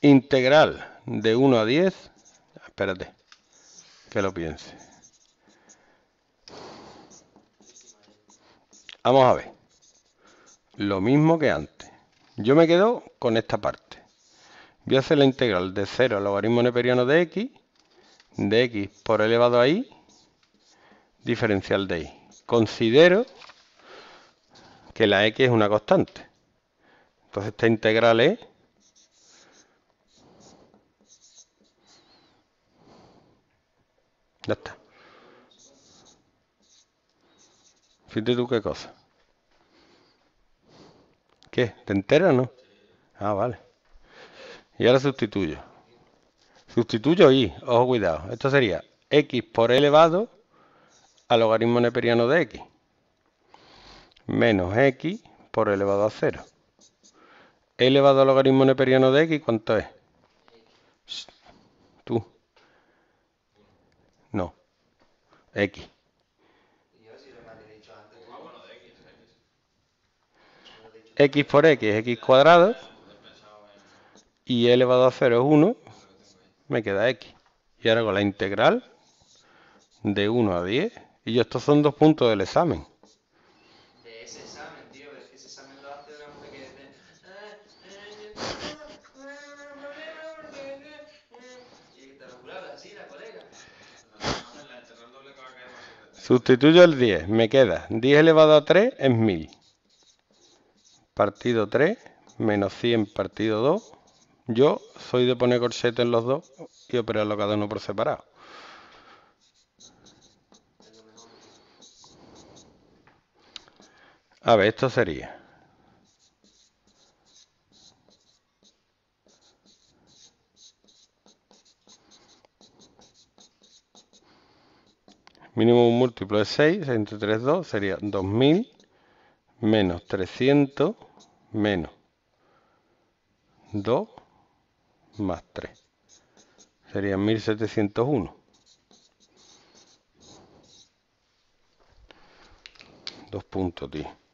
Integral de 1 a 10. Espérate, que lo piense. Vamos a ver. Lo mismo que antes. Yo me quedo con esta parte. Voy a hacer la integral de 0 al logaritmo neperiano de x, de x por elevado a y, diferencial de y. Considero que la x es una constante. Entonces esta integral es Ya está. Fíjate tú qué cosa. ¿Qué? ¿Te enteras o no? Ah, vale. Y ahora sustituyo. Sustituyo y, ojo cuidado, esto sería x por elevado al logaritmo neperiano de x. Menos x por elevado a cero. elevado al logaritmo neperiano de x, ¿cuánto es? Tú. No. X. X por X es X cuadrado. Y elevado a 0 es 1. Me queda X. Y ahora con la integral de 1 a 10. Y estos son dos puntos del examen. Sustituyo el 10, me queda 10 elevado a 3 es 1000. Partido 3, menos 100 partido 2. Yo soy de poner corchete en los dos y operarlo cada uno por separado. A ver, esto sería Mínimo un múltiplo de 6 entre 3, 2 sería 2000 menos 300 menos 2 más 3. Sería 1701. Dos puntos, tío.